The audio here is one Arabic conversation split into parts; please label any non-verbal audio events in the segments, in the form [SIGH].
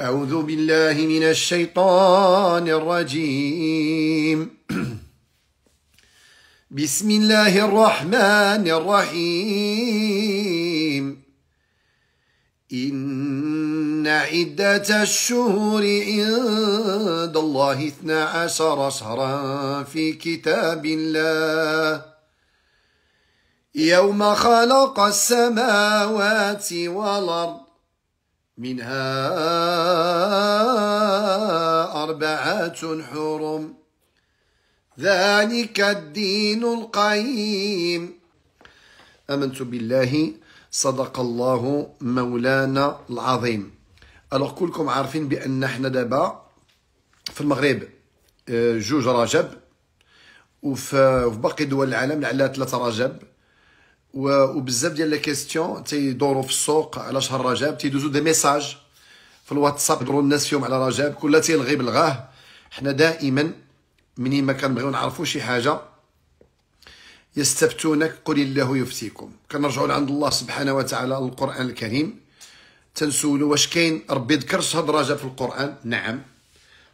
أعوذ بالله من الشيطان الرجيم [CLEARS THROAT] بسم الله الرحمن الرحيم إن عدة الشهور عند الله اثنا عشر شهرا في كتاب الله يوم خلق السماوات والأرض منها أربعة حرم ذلك الدين القيم آمنت بالله صدق الله مولانا العظيم الوغ كلكم عارفين بان حنا دابا في المغرب آه، جوج رجب وفي باقي دول العالم على ثلاثة رجب وبزاف ديال لي كيستيون تيدوروا في السوق على شهر رجب تيدوزوا دي ميساج في الواتساب يدوروا الناس فيهم على رجب كل تيلغي بلغاه حنا دائما منين ما كنبغيو نعرفوا شي حاجه يستفتونك قل الله يفتيكم كنرجعوا لعند الله سبحانه وتعالى القران الكريم تنسولوا واش كاين ربي ذكر شهر رجب في القران نعم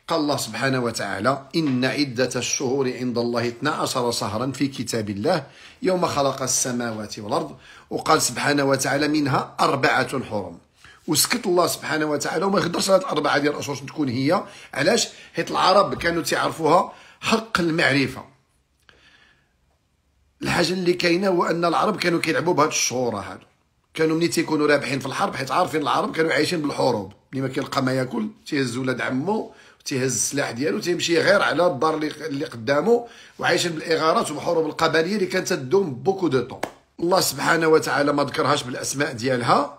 قال الله سبحانه وتعالى إن عدة الشهور عند الله 12 شهرا في كتاب الله يوم خلق السماوات والأرض وقال سبحانه وتعالى منها أربعة حرم وسكت الله سبحانه وتعالى وما يقدرش هاد الأربعة ديال الأشهر تكون هي علاش حيت العرب كانوا تعرفوها حق المعرفة الحاجة اللي كاينة هو أن العرب كانوا كيلعبوا بهذه الشهور هذو كانوا ملي تيكونوا رابحين في الحرب حيت عارفين العرب كانوا عايشين بالحروب ملي ما كيلقى ما ياكل تيهز ولاد عمو تيهز السلاح ديالو تيمشي غير على الدار اللي قدامه وعايشين بالاغارات وبحروب القبليه اللي كانت تدوم بوكو دو طون الله سبحانه وتعالى ما ذكرهاش بالاسماء ديالها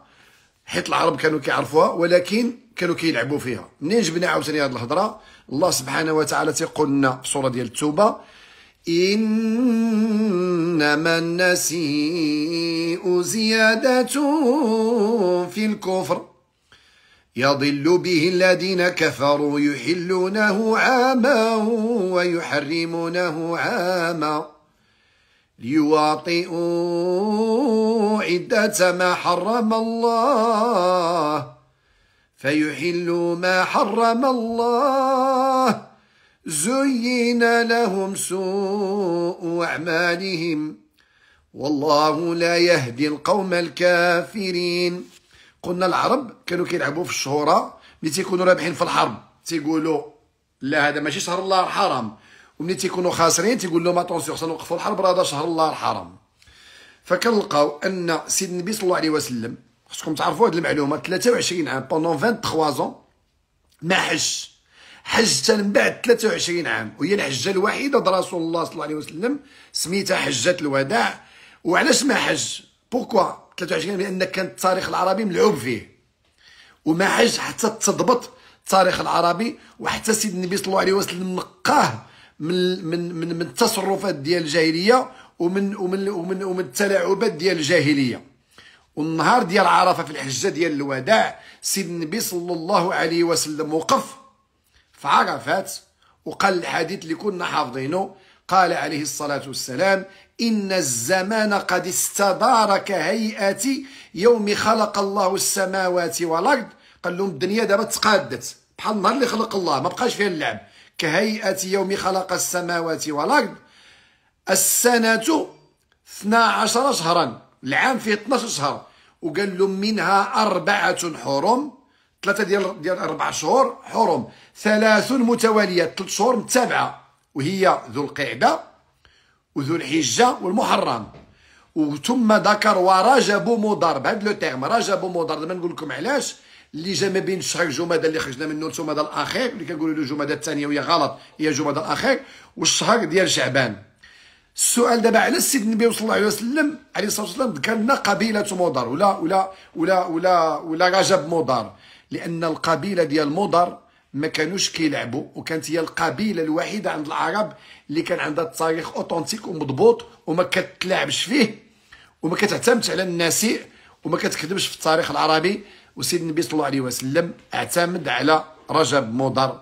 حيت العرب كانوا كيعرفوها ولكن كانوا كيلعبوا فيها منين جبنا عاوتاني هذه الهضره الله سبحانه وتعالى تيقول لنا في سوره ديال التوبه انما النسيء زياده في الكفر يضل به الذين كفروا يحلونه عاما ويحرمونه عاما ليواطئوا عدة ما حرم الله فيحلوا ما حرم الله زين لهم سوء أعمالهم والله لا يهدي القوم الكافرين قلنا العرب كانوا كيلعبوا في الشهوره ملي تيكونوا رابحين في الحرب تيقولوا لا هذا ماشي شهر الله الحرام وملي تيكونوا خاسرين تيقول لهم خصنا نوقفوا الحرب راه هذا شهر الله الحرام فكنلقاو ان سيد النبي صلى الله عليه وسلم خصكم تعرفوا هذه المعلومه 23 عام بوندون 23 زون ما حج حج من بعد 23 عام وهي الحجه الوحيده دار رسول الله صلى الله عليه وسلم سميتها حجه الوداع وعلاش ما حج بوركوا 23 بان كان التاريخ العربي ملعوب فيه وما حاج حتى تضبط التاريخ العربي وحتى سيد النبي صلى الله عليه وسلم نقاه من من من, من التصرفات ديال الجاهليه ومن ومن ومن, ومن التلاعبات ديال الجاهليه والنهار ديال عرفه في الحجه ديال الوداع سيد النبي صلى الله عليه وسلم وقف في عرفات وقال الحديث اللي كنا حافظينه قال عليه الصلاة والسلام إن الزمان قد استدار كهيئة يوم خلق الله السماوات والأرض قال لهم الدنيا دابا تقادت بحال النهار اللي خلق الله ما بقاش فيها اللعب كهيئة يوم خلق السماوات والأرض السنة 12 شهرا العام فيه 12 شهر وقال لهم منها أربعة حرم ثلاثة ديال ديال أربع شهور حرم ثلاث متواليات ثلاث شهور متابعة وهي ذو القعدة وذو الحجة والمحرم وثم ذكر ورجب مضر بهذا لو تيرم رجب مضر دابا نقول لكم علاش اللي جا ما بين شهر جمادى اللي خرجنا منه الجمادى الاخير اللي كنقولوا له جمادى الثانيه وهي غلط هي جمادى الاخير والشهر ديال شعبان السؤال دابا على السيد النبي صلى الله عليه وسلم عليه الصلاه والسلام ذكر لنا قبيله مضر ولا ولا ولا ولا ولا رجب مضر لان القبيله ديال مضر ما كانوش كيلعبوا وكانت هي القبيله الوحيده عند العرب اللي كان عندها التاريخ اوتنتيك ومضبوط وما كتلعبش فيه وما كتعتمدش على النسيء وما كتكذبش في التاريخ العربي وسيد النبي صلى الله عليه وسلم اعتمد على رجب مضر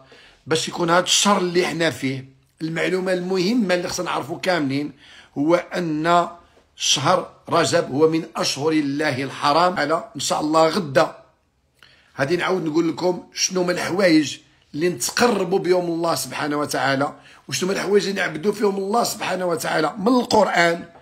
باش يكون هذا الشر اللي حنا فيه المعلومه المهمه اللي خصنا نعرفوا كاملين هو ان شهر رجب هو من اشهر الله الحرام على ان شاء الله غدا غادي نعاود نقول لكم شنو من الحوايج اللي نتقربوا بهم الله سبحانه وتعالى وشنو من الحوايج اللي نعبدوا فيهم الله سبحانه وتعالى من القران